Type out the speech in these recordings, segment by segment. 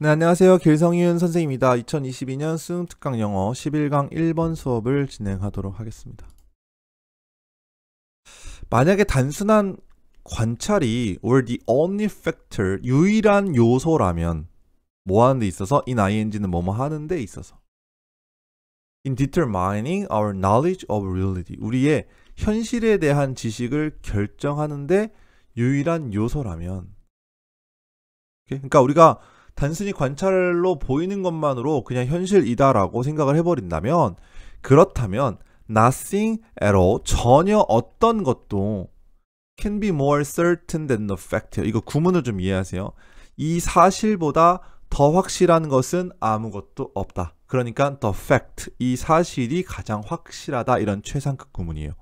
네, 안녕하세요. 길성윤 선생입니다. 2022년 수능 특강 영어 11강 1번 수업을 진행하도록 하겠습니다. 만약에 단순한 관찰이 or the only factor 유일한 요소라면 뭐 하는 데 있어서 in ing는 뭐뭐 하는 데 있어서 in determining our knowledge of reality 우리의 현실에 대한 지식을 결정하는데 유일한 요소라면 그러니까 우리가 단순히 관찰로 보이는 것만으로 그냥 현실이다라고 생각을 해버린다면 그렇다면 nothing at all 전혀 어떤 것도 can be more certain than the fact 이거 구문을 좀 이해하세요. 이 사실보다 더 확실한 것은 아무것도 없다. 그러니까 the fact 이 사실이 가장 확실하다 이런 최상급 구문이에요.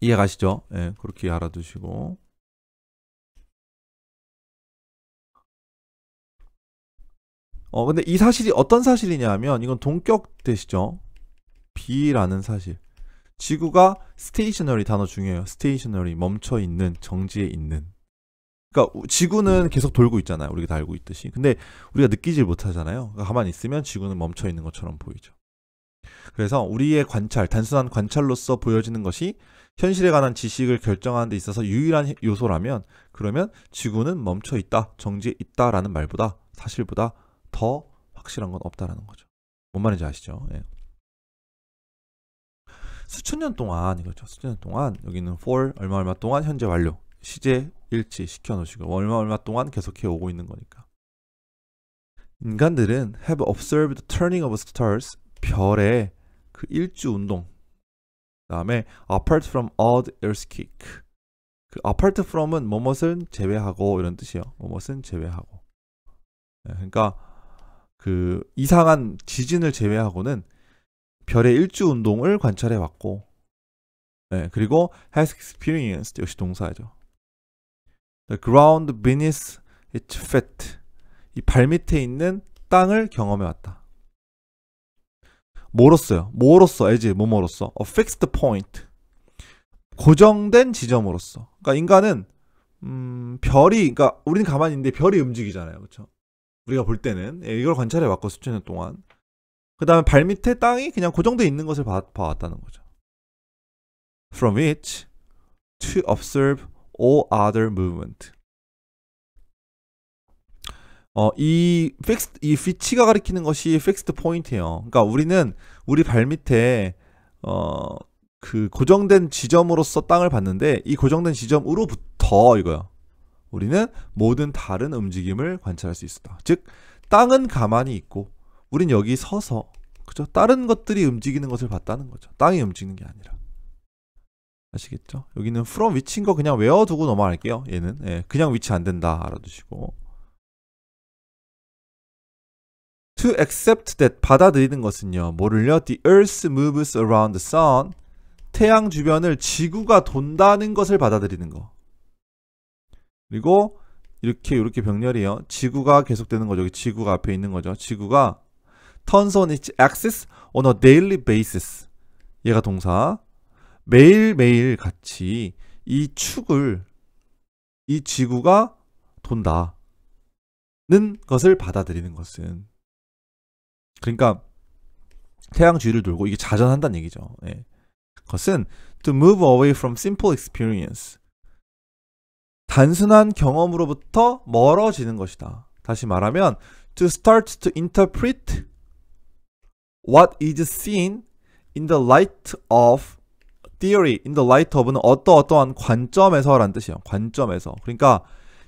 이해 가시죠? 네, 예, 그렇게 알아두시고 어, 근데 이 사실이 어떤 사실이냐 하면 이건 동격 대시죠. B라는 사실. 지구가 스테이셔너리 단어 중요해요. 스테이셔너리 멈춰 있는 정지에 있는. 그러니까 지구는 음. 계속 돌고 있잖아요. 우리가 다 알고 있듯이. 근데 우리가 느끼질 못하잖아요. 그러니까 가만히 있으면 지구는 멈춰 있는 것처럼 보이죠. 그래서 우리의 관찰, 단순한 관찰로서 보여지는 것이 현실에 관한 지식을 결정하는 데 있어서 유일한 요소라면 그러면 지구는 멈춰 있다, 정지에 있다라는 말보다 사실보다 더 확실한 건 없다라는 거죠. 뭔 말인지 아시죠? 예. 수천 년 동안 이거죠. 그렇죠. 수천 년 동안 여기는 for 얼마 얼마 동안 현재 완료 시제 일치 시켜 놓으시고 얼마 얼마 동안 계속해 오고 있는 거니까. 인간들은 have observed turning of stars 별의 그 일주 운동 그다음에 apart from odd earthquake 그 apart from은 뭐뭇은 제외하고 이런 뜻이에요. 뭐뭇은 제외하고. 예, 그러니까 그 이상한 지진을 제외하고는 별의 일주 운동을 관찰해 왔고, 네, 그리고 has experienced 역시 동사죠. The ground beneath its feet 이 발밑에 있는 땅을 경험해 왔다. 뭐로써요? 뭐로써? as 뭐뭐로써? a fixed point 고정된 지점으로써. 그러니까 인간은 음, 별이 그러니까 우리는 가만히 있는데 별이 움직이잖아요. 그렇죠? 우리가 볼 때는 예, 이걸 관찰해 왔고 수천 년 동안 그 다음에 발밑에 땅이 그냥 고정돼 그 있는 것을 봐, 왔다는 거죠. From which to observe all other movement. 어, 이 fixed 이 위치가 가리키는 것이 fixed point예요. 그러니까 우리는 우리 발밑에 어, 그 고정된 지점으로서 땅을 봤는데 이 고정된 지점으로부터 이거야. 우리는 모든 다른 움직임을 관찰할 수있습니다즉 땅은 가만히 있고 우린 여기 서서 그죠? 다른 것들이 움직이는 것을 봤다는 거죠. 땅이 움직이는 게 아니라. 아시겠죠? 여기는 from 위치인 거 그냥 외워두고 넘어갈게요. 얘는 예, 그냥 위치 안 된다 알아두시고 To accept that 받아들이는 것은요. 뭐를요? The earth moves around the sun 태양 주변을 지구가 돈다는 것을 받아들이는 거 그리고 이렇게 이렇게 병렬이에요. 지구가 계속되는 거죠. 지구가 앞에 있는 거죠. 지구가 turns on its axis on a daily basis. 얘가 동사. 매일매일 같이 이 축을 이 지구가 돈다. 는 것을 받아들이는 것은 그러니까 태양 주위를 돌고 이게 자전한다는 얘기죠. 예. 것은 to move away from simple experience 단순한 경험으로부터 멀어지는 것이다. 다시 말하면 to start to interpret what is seen in the light of theory in the light of는 어떠 어떠한 관점에서 라는 뜻이에요. 관점에서. 그러니까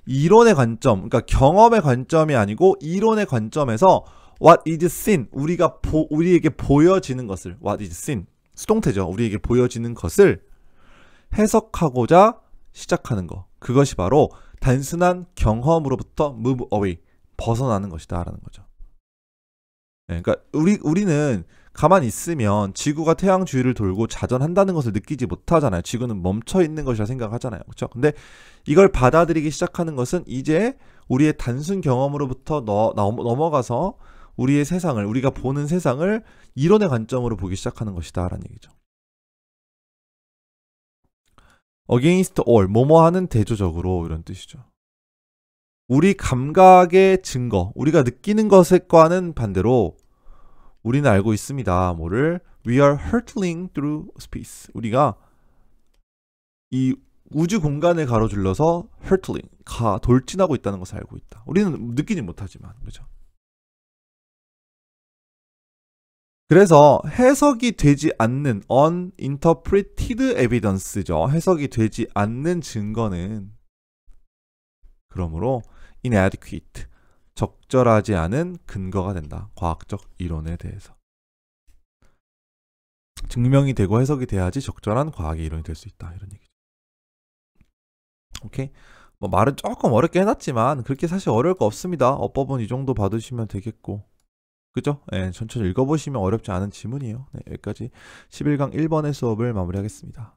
이론의 관점, 그러니까 경험의 관점이 아니고 이론의 관점에서 what is seen 우리가 보, 우리에게 보여지는 것을 what is seen 수동태죠. 우리에게 보여지는 것을 해석하고자 시작하는 거. 그것이 바로 단순한 경험으로부터 move away 벗어나는 것이다라는 거죠. 네, 그러니까 우리 우리는 가만히 있으면 지구가 태양 주위를 돌고 자전한다는 것을 느끼지 못하잖아요. 지구는 멈춰 있는 것이라 생각하잖아요. 그렇죠? 근데 이걸 받아들이기 시작하는 것은 이제 우리의 단순 경험으로부터 너, 넘어가서 우리의 세상을 우리가 보는 세상을 이론의 관점으로 보기 시작하는 것이다라는 얘기죠. against all 뭐뭐하는 대조적으로 이런 뜻이죠. 우리 감각의 증거, 우리가 느끼는 것과는 반대로 우리는 알고 있습니다. 뭐를 we are hurtling through space. 우리가 이 우주 공간을 가로질러서 hurtling, 가 돌진하고 있다는 것을 알고 있다. 우리는 느끼지 못하지만 그렇죠. 그래서 해석이 되지 않는 uninterpreted evidence죠. 해석이 되지 않는 증거는 그러므로 inadequate, 적절하지 않은 근거가 된다. 과학적 이론에 대해서. 증명이 되고 해석이 돼야지 적절한 과학의 이론이 될 수 있다. 이런 얘기죠. 오케이. 뭐 말은 조금 어렵게 해놨지만 그렇게 사실 어려울 거 없습니다. 어법은 이 정도 받으시면 되겠고. 그죠? 네, 천천히 읽어보시면 어렵지 않은 지문이에요. 네, 여기까지 11강 1번의 수업을 마무리하겠습니다.